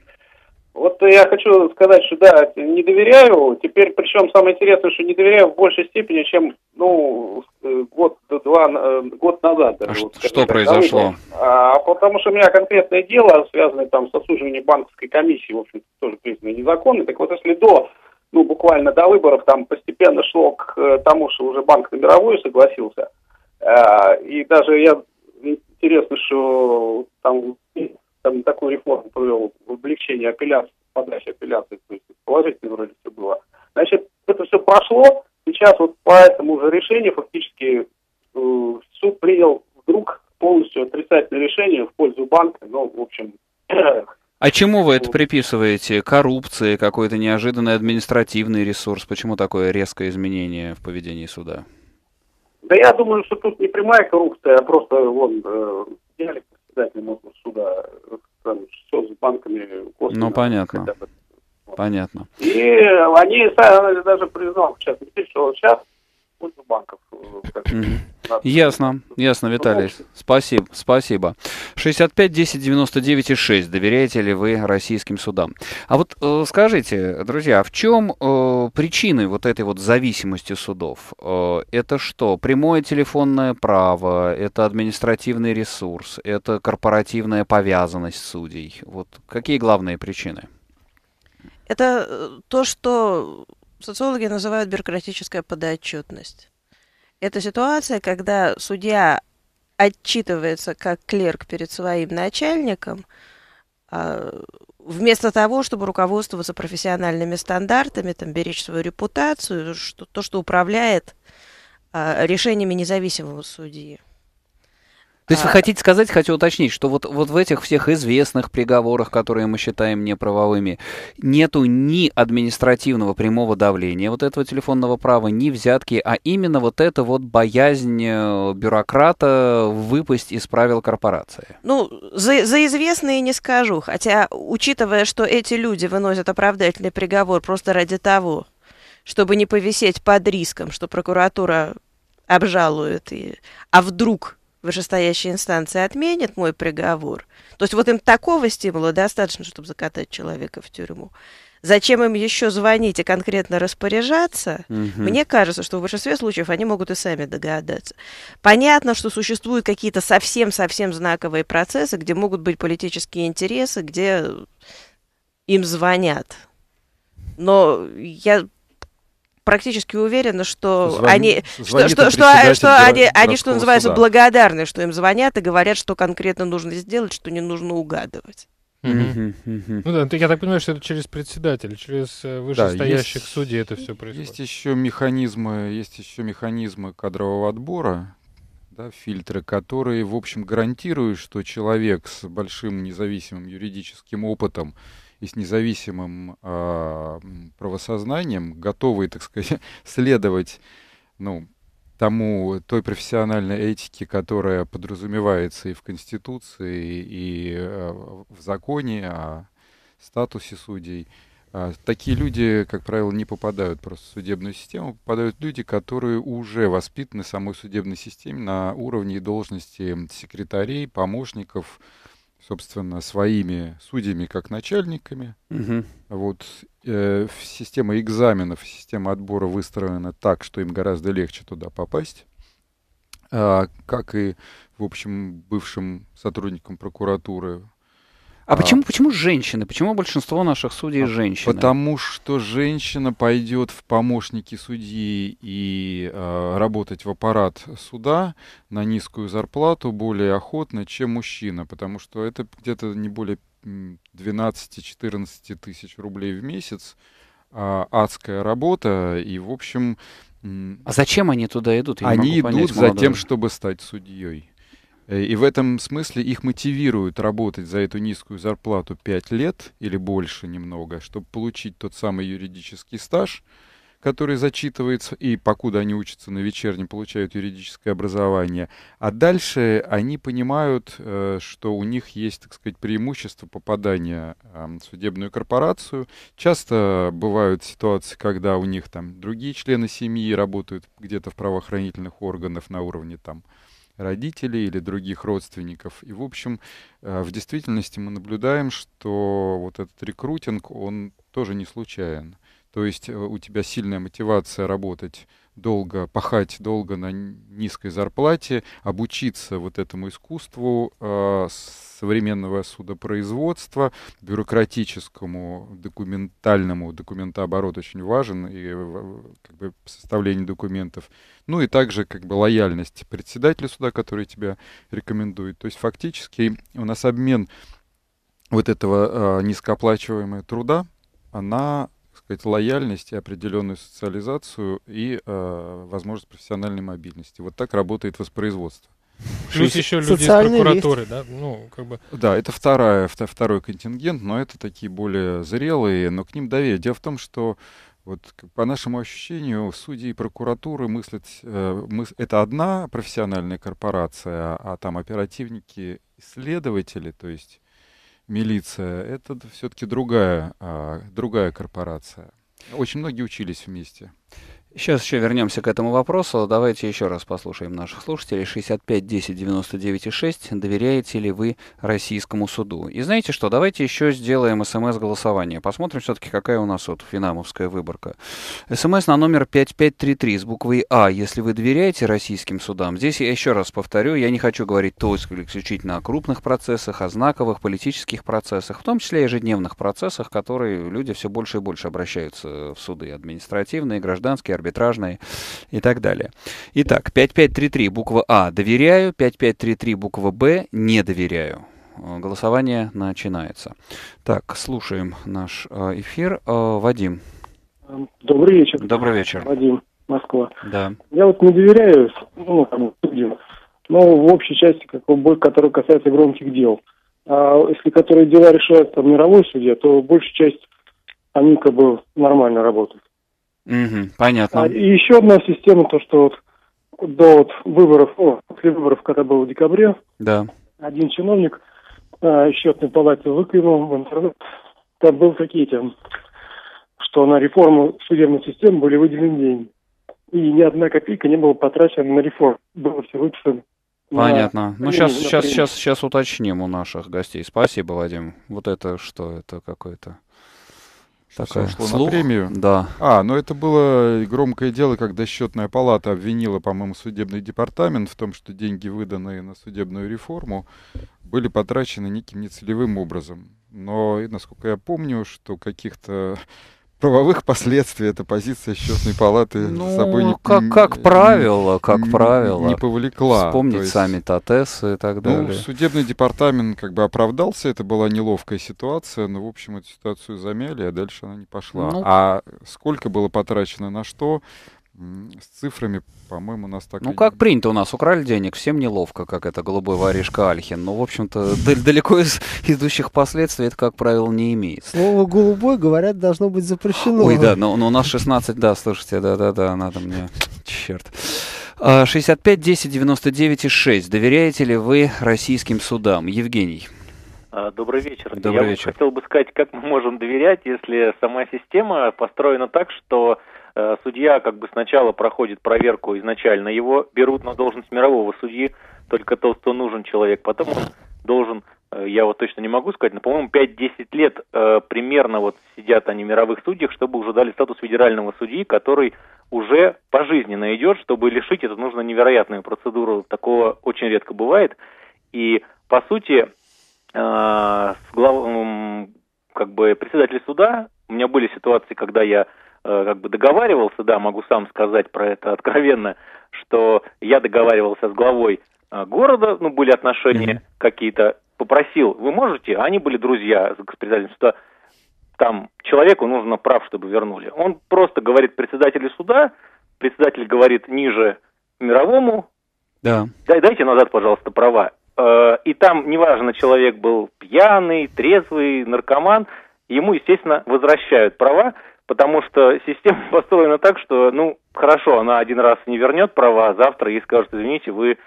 Вот я хочу сказать, что да, не доверяю. Теперь, причем самое интересное, что не доверяю в большей степени, чем ну э, год два э, год назад. Даже, а вот, что так, произошло? А, потому что у меня конкретное дело, связанное там с осуживанием банковской комиссии, в общем, тоже признано незаконной. Так вот, если до ну буквально до выборов там постепенно шло к э, тому, что уже банк на мировую согласился, а, и даже я интересно, что там там такую реформу провел в облегчении апелляции, подачи апелляции, то есть положительно вроде все было. Значит, это все прошло, сейчас вот по этому же решению фактически э, суд принял вдруг полностью отрицательное решение в пользу банка, но, в общем... А чему вы это приписываете? Коррупции, какой-то неожиданный административный ресурс? Почему такое резкое изменение в поведении суда? Да я думаю, что тут не прямая коррупция, а просто вон э, диалект обязательным суда с банками Ну, понятно. Хотя бы. Понятно. И они, э, даже признал, в частности, что сейчас пользу банков. Э, ясно, ясно, Виталий. Спасибо, спасибо. 65 10 99 и 6. Доверяете ли вы российским судам? А вот э, скажите, друзья, в чем э, причины вот этой вот зависимости судов? Э, это что? Прямое телефонное право, это административный ресурс, это корпоративная повязанность судей. Вот какие главные причины? Это э, то, что социологи называют бюрократическая подотчетность. Это ситуация, когда судья отчитывается как клерк перед своим начальником, а, вместо того, чтобы руководствоваться профессиональными стандартами, там, беречь свою репутацию, что, то, что управляет а, решениями независимого судьи. То есть вы а. хотите сказать, хочу уточнить, что вот, вот в этих всех известных приговорах, которые мы считаем неправовыми, нету ни административного прямого давления вот этого телефонного права, ни взятки, а именно вот эта вот боязнь э, бюрократа выпасть из правил корпорации. Ну, за, за известные не скажу, хотя, учитывая, что эти люди выносят оправдательный приговор просто ради того, чтобы не повисеть под риском, что прокуратура обжалует, и... а вдруг вышестоящая инстанция отменит мой приговор. То есть вот им такого стимула достаточно, чтобы закатать человека в тюрьму. Зачем им еще звонить и конкретно распоряжаться? Угу. Мне кажется, что в большинстве случаев они могут и сами догадаться. Понятно, что существуют какие-то совсем-совсем знаковые процессы, где могут быть политические интересы, где им звонят. Но я практически уверена, что Звони, они, что, что, что, а, что они, они, что называется, суда. благодарны, что им звонят и говорят, что конкретно нужно сделать, что не нужно угадывать. Mm-hmm. Mm-hmm. Ну да, ну, я так понимаю, что это через председателя, через э, вышестоящих да, судей это все происходит. Есть еще механизмы, есть еще механизмы кадрового отбора, да, фильтры, которые, в общем, гарантируют, что человек с большим независимым юридическим опытом, и с независимым э, правосознанием, готовые, так сказать, *laughs* следовать ну, тому, той профессиональной этике, которая подразумевается и в Конституции, и э, в законе о статусе судей, а, такие люди, как правило, не попадают просто в судебную систему, попадают люди, которые уже воспитаны самой судебной системе на уровне должности секретарей, помощников, собственно, своими судьями как начальниками. Угу. Вот э, система экзаменов, система отбора выстроена так, что им гораздо легче туда попасть. А, как и, в общем, бывшим сотрудникам прокуратуры, а, а почему, почему женщины? Почему большинство наших судей а, женщины? Потому что женщина пойдет в помощники судьи и э, работать в аппарат суда на низкую зарплату более охотно, чем мужчина, потому что это где-то не более 12-14 тысяч рублей в месяц, э, адская работа, и, в общем... Э, а зачем они туда идут? Я они идут понять, за тем, чтобы стать судьей. Э, и в этом смысле их мотивируют работать за эту низкую зарплату 5 лет или больше немного, чтобы получить тот самый юридический стаж, который зачитывается, и покуда они учатся на вечернем, получают юридическое образование. А дальше они понимают, э, что у них есть, так сказать, преимущество попадания в судебную корпорацию. Часто бывают ситуации, когда у них там другие члены семьи работают где-то в правоохранительных органах на уровне там родителей или других родственников. И, в общем, э, в действительности мы наблюдаем, что вот этот рекрутинг, он тоже не случайен. То есть э, у тебя сильная мотивация работать долго, пахать долго на низкой зарплате, обучиться вот этому искусству э, современного судопроизводства, бюрократическому, документальному. Документооборот очень важен и как бы, составление документов. Ну и также как бы лояльность председателя суда, который тебя рекомендует. То есть фактически у нас обмен вот этого э, низкооплачиваемого труда, она сказать, лояльность и определенную социализацию и э, возможность профессиональной мобильности. Вот так работает воспроизводство. Плюс еще люди из прокуратуры, лифт. да? Ну, как бы... Да, это вторая, второй контингент, но это такие более зрелые, но к ним доверие. Дело в том, что вот по нашему ощущению, судьи и прокуратуры мыслят, э, мыс... это одна профессиональная корпорация, а, а там оперативники, следователи, то есть милиция, это все-таки другая, а, другая корпорация. Очень многие учились вместе. Сейчас еще вернемся к этому вопросу. Давайте еще раз послушаем наших слушателей. 65 10 99 6. Доверяете ли вы российскому суду? И знаете что, давайте еще сделаем смс-голосование. Посмотрим все-таки, какая у нас вот финамовская выборка. СМС на номер 5533 с буквой А. Если вы доверяете российским судам, здесь я еще раз повторю, я не хочу говорить только исключительно о крупных процессах, о знаковых политических процессах, в том числе ежедневных процессах, которые люди все больше и больше обращаются в суды, административные, гражданские, арбитражные арбитражные и так далее. Итак, 5533 буква А доверяю, 5533 буква Б не доверяю. Э, голосование начинается. Так, слушаем наш э, эфир. Э, Вадим. Добрый вечер. Добрый вечер. Вадим, Москва. Да. Я вот не доверяю, ну, там, судьям, но в общей части, как бой, который касается громких дел. А если которые дела решают там, мировой судья, то большая часть они как бы нормально работают. Угу, понятно. и а еще одна система, то что вот до вот выборов, о, после выборов, когда был в декабре, да. один чиновник а, счетной палате выкинул в интернет, там был какие-то, что на реформу судебной системы были выделены деньги. И ни одна копейка не была потрачена на реформу. Было все выписано Понятно. Да. Ну, сейчас, сейчас, сейчас, сейчас уточним у наших гостей. Спасибо, Вадим. Вот это что, это какой-то... Такая. Все шло Слух? на премию? Да. А, но ну это было громкое дело, когда счетная палата обвинила, по-моему, судебный департамент в том, что деньги, выданные на судебную реформу, были потрачены неким нецелевым образом. Но, насколько я помню, что каких-то правовых последствий эта позиция счетной палаты ну, с собой не как, как правило, как правило, не повлекла. Вспомнить есть, сами ТАТЭС и так ну, далее. Ну, судебный департамент как бы оправдался, это была неловкая ситуация, но в общем эту ситуацию замяли, а дальше она не пошла. Ну, а сколько было потрачено на что? С цифрами, по-моему, у нас так... Ну, как принято у нас, украли денег, всем неловко, как это голубой воришка Альхин. Но, ну, в общем-то, *laughs* далеко из идущих последствий это, как правило, не имеет. Слово «голубой», говорят, должно быть запрещено. Ой, да, но, но у нас 16, да, слушайте, да-да-да, надо мне... Черт. 65 10 99 и 6. Доверяете ли вы российским судам? Евгений. А, добрый вечер. Добрый Я вечер. хотел бы сказать, как мы можем доверять, если сама система построена так, что Э, судья как бы сначала проходит проверку, изначально его берут на должность мирового судьи, только тот, кто нужен человек, потом он должен, э, я вот точно не могу сказать, но, по-моему, 5-10 лет э, примерно вот сидят они мировых судьях, чтобы уже дали статус федерального судьи, который уже пожизненно идет, чтобы лишить, это нужно невероятную процедуру, такого очень редко бывает, и, по сути, э, глав, как бы председатель суда, у меня были ситуации, когда я Э, как бы договаривался, да, могу сам сказать про это откровенно, что я договаривался с главой э, города, ну, были отношения mm-hmm. какие-то, попросил, вы можете, а они были друзья с председателем суда, там человеку нужно прав, чтобы вернули. Он просто говорит председателю суда, председатель говорит ниже мировому, да. Дай, дайте назад, пожалуйста, права. Э, и там, неважно, человек был пьяный, трезвый, наркоман, ему, естественно, возвращают права, потому что система *laughs* построена так, что, ну, хорошо, она один раз не вернет права, а завтра ей скажут, извините, вы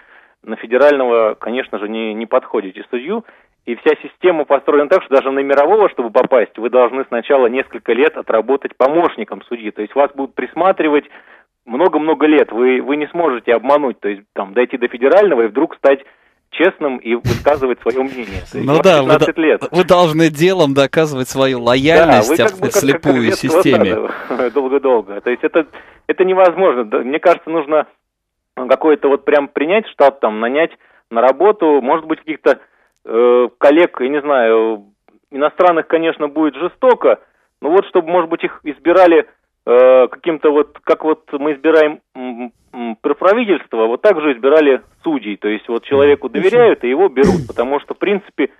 на федерального, конечно же, не, не подходите судью, и вся система построена так, что даже на мирового, чтобы попасть, вы должны сначала несколько лет отработать помощником судьи, то есть вас будут присматривать много-много лет, вы, вы не сможете обмануть, то есть там дойти до федерального и вдруг стать честным и высказывать свое мнение. Ну да, вы, лет. вы должны делом доказывать свою лояльность да, вы как бы, слепую как системе. *laughs* Долго-долго. То есть это, это невозможно. Мне кажется, нужно какое-то вот прям принять штат, там, нанять на работу, может быть, каких-то э, коллег, я не знаю, иностранных, конечно, будет жестоко, но вот чтобы, может быть, их избирали Э, каким-то вот, как вот мы избираем правительство, вот так же избирали судей. То есть вот человеку доверяют и его берут, потому что, в принципе,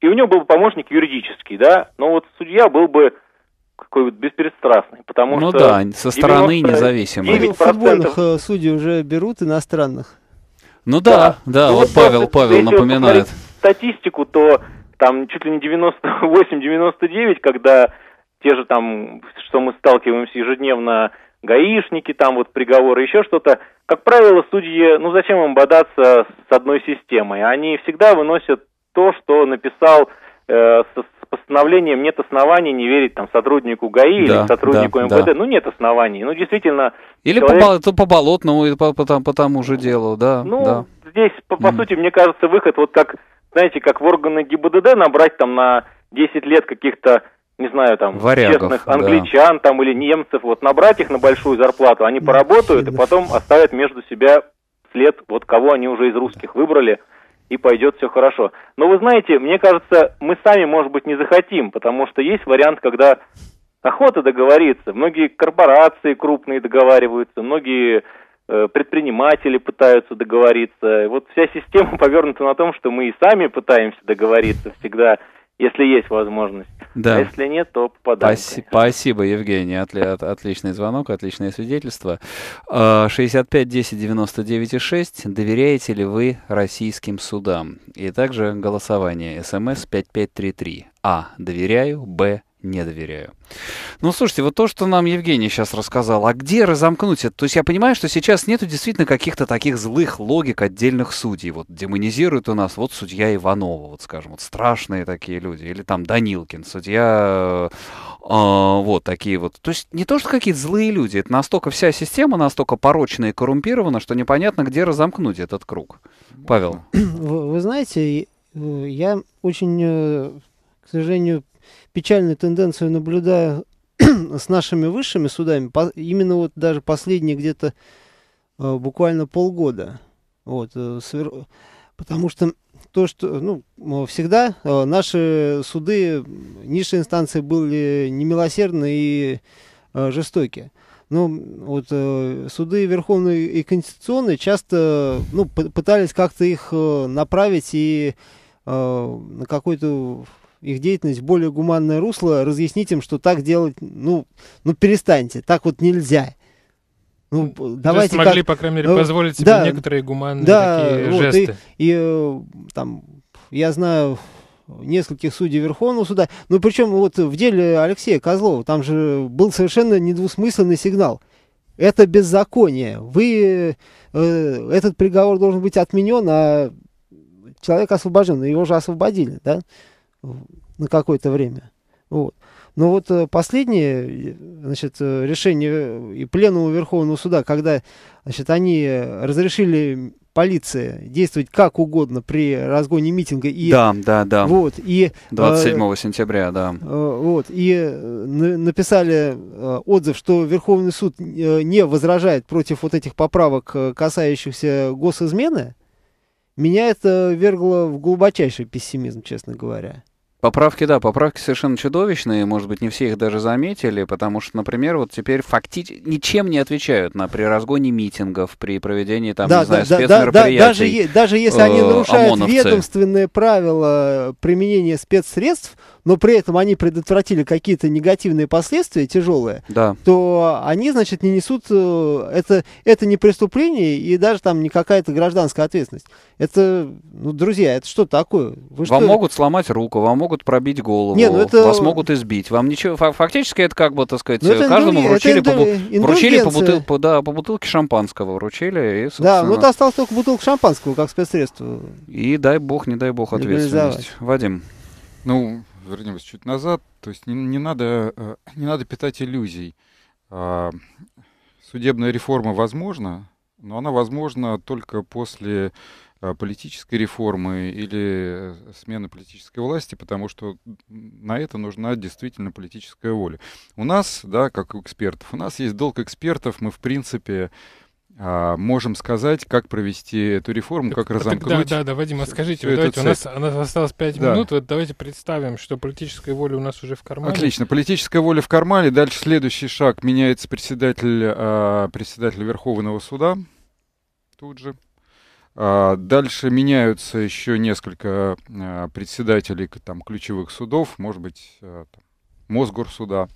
и у него был помощник юридический, да, но вот судья был бы какой-то беспристрастный, потому ну что... Ну да, со стороны независимый. Ну, в футбольных э, судей уже берут иностранных. Ну да, да, да ну, вот Павел, Павел если напоминает. Вот статистику, то там чуть ли не 98-99, когда те же там, что мы сталкиваемся ежедневно, гаишники, там вот приговоры, еще что-то. Как правило, судьи, ну зачем им бодаться с одной системой? Они всегда выносят то, что написал э, с, с постановлением нет оснований не верить там сотруднику ГАИ да, или сотруднику да, МВД. Да. Ну нет оснований. Ну действительно. Или человек... по, по болотному, или по, по, там, по тому же делу, да. Ну, да. здесь, по, по mm. сути, мне кажется, выход вот как, знаете, как в органы ГИБДД набрать там на 10 лет каких-то не знаю, там, Варягов, честных англичан да. там или немцев, вот набрать их на большую зарплату, они ну, поработают и потом оставят между себя след, вот кого они уже из русских выбрали, и пойдет все хорошо. Но вы знаете, мне кажется, мы сами, может быть, не захотим, потому что есть вариант, когда охота договориться, многие корпорации крупные договариваются, многие э, предприниматели пытаются договориться. Вот вся система *laughs* повернута на том, что мы и сами пытаемся договориться всегда – если есть возможность. Да. А если нет, то попадаем. Паси- спасибо, Евгений. Отли- отличный звонок, отличное свидетельство. 65 10 99 6. Доверяете ли вы российским судам? И также голосование. СМС 5533. А. Доверяю. Б не доверяю. Ну, слушайте, вот то, что нам Евгений сейчас рассказал, а где разомкнуть это? То есть я понимаю, что сейчас нету действительно каких-то таких злых логик отдельных судей. Вот демонизируют у нас вот судья Иванова, вот скажем, вот страшные такие люди. Или там Данилкин, судья... Э, а, вот такие вот. То есть не то, что какие-то злые люди. Это настолько вся система настолько порочная и коррумпирована, что непонятно, где разомкнуть этот круг. Павел. Вы, вы знаете, э, я очень, э, к сожалению, печальную тенденцию наблюдаю *clears throat* с нашими высшими судами, по, именно вот даже последние где-то э, буквально полгода. Вот, э, свер... Потому что то, что ну, э, всегда э, наши суды, низшие инстанции были немилосердны и э, жестоки. Но ну, вот э, суды Верховные и Конституционные часто ну, пытались как-то их э, направить и э, на какой-то их деятельность в более гуманное русло, разъяснить им, что так делать, ну, ну перестаньте, так вот нельзя. Ну, давайте Жест могли, как... по крайней мере, ну, позволить себе да, некоторые гуманные да, такие вот, жесты. И, и э, там, я знаю нескольких судей Верховного суда, ну причем вот в деле Алексея Козлова, там же был совершенно недвусмысленный сигнал. Это беззаконие. Вы, э, этот приговор должен быть отменен, а человек освобожден, его же освободили, да? на какое-то время. Вот. Но вот э, последнее значит, э, решение э, и Пленного Верховного Суда, когда значит, они разрешили полиции действовать как угодно при разгоне митинга и да да да вот и 27 э, сентября да э, вот и на, написали э, отзыв что Верховный суд не возражает против вот этих поправок касающихся госизмены меня это вергло в глубочайший пессимизм честно говоря Поправки, да, поправки совершенно чудовищные, может быть, не все их даже заметили, потому что, например, вот теперь фактически ничем не отвечают на при разгоне митингов, при проведении там, да, не да, знаю, да, спецмероприятий. Да, да, даже, даже если э, они нарушают ОМОНовцы. ведомственные правила применения спецсредств, но при этом они предотвратили какие-то негативные последствия тяжелые, да. то они, значит, не несут... Э, это, это не преступление и даже там не какая-то гражданская ответственность. Это, ну, друзья, это что такое? Вы вам что... могут сломать руку, вам могут пробить голову, не, ну это... вас могут избить. Вам ничего... Фактически это как бы, так сказать, ну, каждому индуль... вручили, это индуль... по... вручили по, бутыл... по, да, по бутылке шампанского. Вручили и, собственно... Да, ну это осталось только бутылка шампанского как спецсредство. И дай бог, не дай бог ответственность. Вадим, ну, вернемся чуть назад, то есть не, не, надо, э, не надо питать иллюзий. А, судебная реформа возможна, но она возможна только после э, политической реформы или э, смены политической власти, потому что на это нужна действительно политическая воля. У нас, да, как у экспертов, у нас есть долг экспертов, мы в принципе а, можем сказать, как провести эту реформу, так, как разомкнуть. Да, да, да, Вадим, скажите, вот давайте, у нас, у нас осталось 5 да. минут, вот давайте представим, что политическая воля у нас уже в кармане. Отлично, политическая воля в кармане, дальше следующий шаг, меняется председатель, э, председатель Верховного суда, тут же. А, дальше меняются еще несколько э, председателей там, ключевых судов, может быть, э, там, Мосгорсуда. суда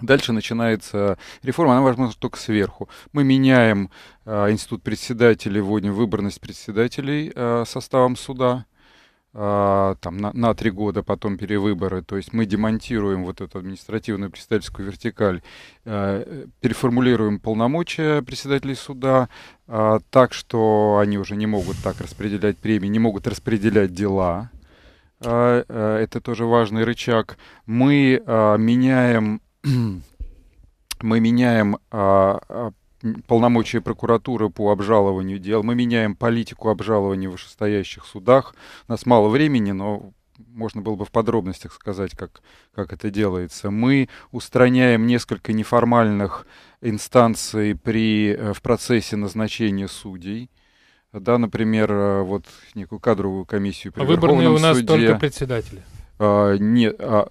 Дальше начинается реформа, она возможна только сверху. Мы меняем э, институт председателей, вводим выборность председателей э, составом суда э, там, на, на три года, потом перевыборы. То есть мы демонтируем вот эту административную председательскую вертикаль, э, переформулируем полномочия председателей суда э, так, что они уже не могут так распределять премии, не могут распределять дела. Э, э, это тоже важный рычаг. Мы э, меняем *clears throat* мы меняем а, а, полномочия прокуратуры по обжалованию дел, мы меняем политику обжалования в вышестоящих судах. У нас мало времени, но можно было бы в подробностях сказать, как, как это делается. Мы устраняем несколько неформальных инстанций при, э, в процессе назначения судей. Да, например, э, вот некую кадровую комиссию при а выборные у нас суде. только председатели. А, нет, а,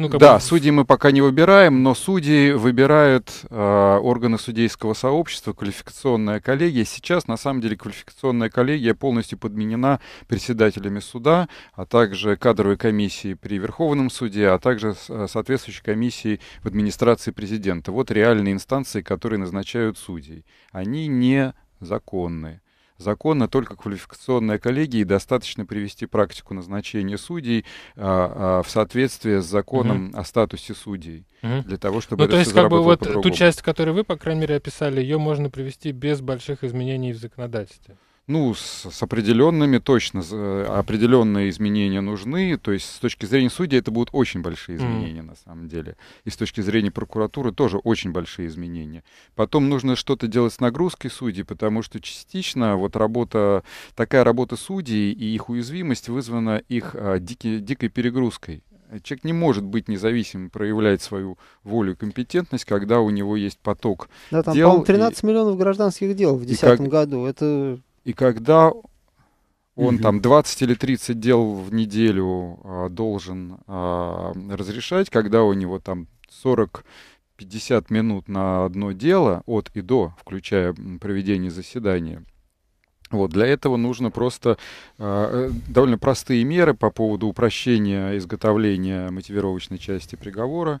ну, да, бы... судей мы пока не выбираем, но судьи выбирают э, органы судейского сообщества, квалификационная коллегия. Сейчас, на самом деле, квалификационная коллегия полностью подменена председателями суда, а также кадровой комиссией при Верховном суде, а также а, соответствующей комиссией в администрации президента. Вот реальные инстанции, которые назначают судей. Они не законные закона только квалификационная коллегия, и достаточно привести практику назначения судей а, а, в соответствии с законом угу. о статусе судей, угу. для того, чтобы ну, то есть, как бы вот ту часть, которую вы, по крайней мере, описали, ее можно привести без больших изменений в законодательстве. Ну, с, с определенными точно э, определенные изменения нужны. То есть с точки зрения судей это будут очень большие изменения mm. на самом деле. И с точки зрения прокуратуры тоже очень большие изменения. Потом нужно что-то делать с нагрузкой судей, потому что частично вот работа, такая работа судей и их уязвимость вызвана их а, э, дикий, дикой перегрузкой. Человек не может быть независимым, проявлять свою волю и компетентность, когда у него есть поток. Да, там, дел, по-моему, 13 и... миллионов гражданских дел в 2010 как... году. Это и когда он угу. там 20 или 30 дел в неделю а, должен а, разрешать, когда у него там 40 50 минут на одно дело от и до, включая проведение заседания. Вот, для этого нужно просто а, э, довольно простые меры по поводу упрощения изготовления мотивировочной части приговора. Э,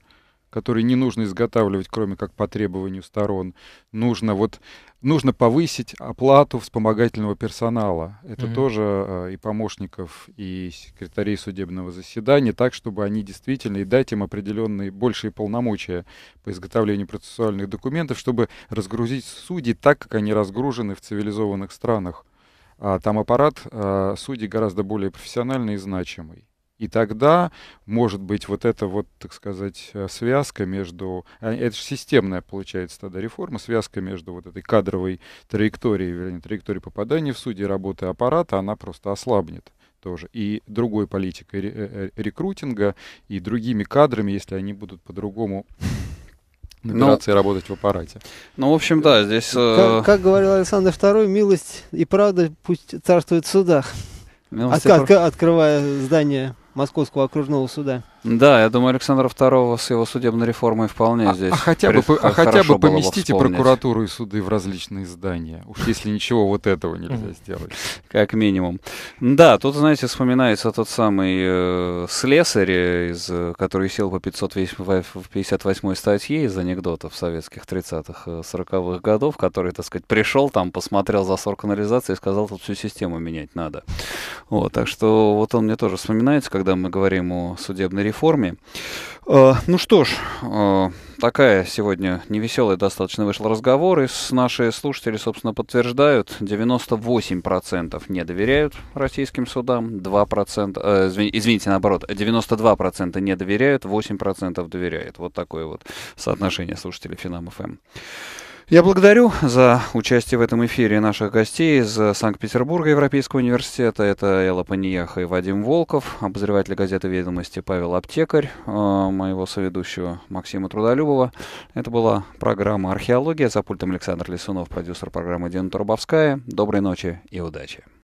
которые не нужно изготавливать, кроме как по требованию сторон. Нужно вот нужно повысить оплату вспомогательного персонала. Это Mm -hmm. тоже э, и помощников, и секретарей судебного заседания, так чтобы они действительно и дать им определенные большие полномочия по изготовлению процессуальных документов, чтобы разгрузить судей так, как они разгружены в цивилизованных странах. А там аппарат э, судей гораздо более профессиональный и значимый. И тогда, может быть, вот эта вот, так сказать, э, связка между... А, это же системная, получается, тогда реформа, связка между вот этой кадровой траекторией, вернее, траекторией попадания в суде работы аппарата, она просто ослабнет тоже. И другой политикой э, э, рекрутинга, и другими кадрами, если они будут по-другому *coughs* ну, набираться ну, и работать в аппарате. Ну, в общем, да, здесь... Как, как говорил Александр II, милость и правда пусть царствует в судах. Милости а Отк- открывая здание Московского окружного суда. Да, я думаю, Александра II с его судебной реформой вполне а, здесь. А хотя бы, а хотя бы поместите бы прокуратуру и суды в различные здания. Уж если ничего вот этого нельзя сделать. Как минимум. Да, тут, знаете, вспоминается тот самый э, слесарь, э, из, э, который сел по 558 статье из анекдотов советских 30-х, 40-х э, годов, который, так сказать, пришел там, посмотрел засор канализации и сказал, тут всю систему менять надо. Вот, так что вот он мне тоже вспоминается, когда мы говорим о судебной реформе реформе. Э, ну что ж, э, такая сегодня невеселая достаточно вышла разговор, и наши слушатели, собственно, подтверждают, 98% не доверяют российским судам, 2%, э, извините, наоборот, 92% не доверяют, 8% доверяют. Вот такое вот соотношение слушателей Финам ФМ. Я благодарю за участие в этом эфире наших гостей из Санкт-Петербурга Европейского университета. Это Элла Панияха и Вадим Волков, обозреватель газеты «Ведомости» Павел Аптекарь, э, моего соведущего Максима Трудолюбова. Это была программа «Археология». За пультом Александр Лисунов, продюсер программы Дина Трубовская. Доброй ночи и удачи!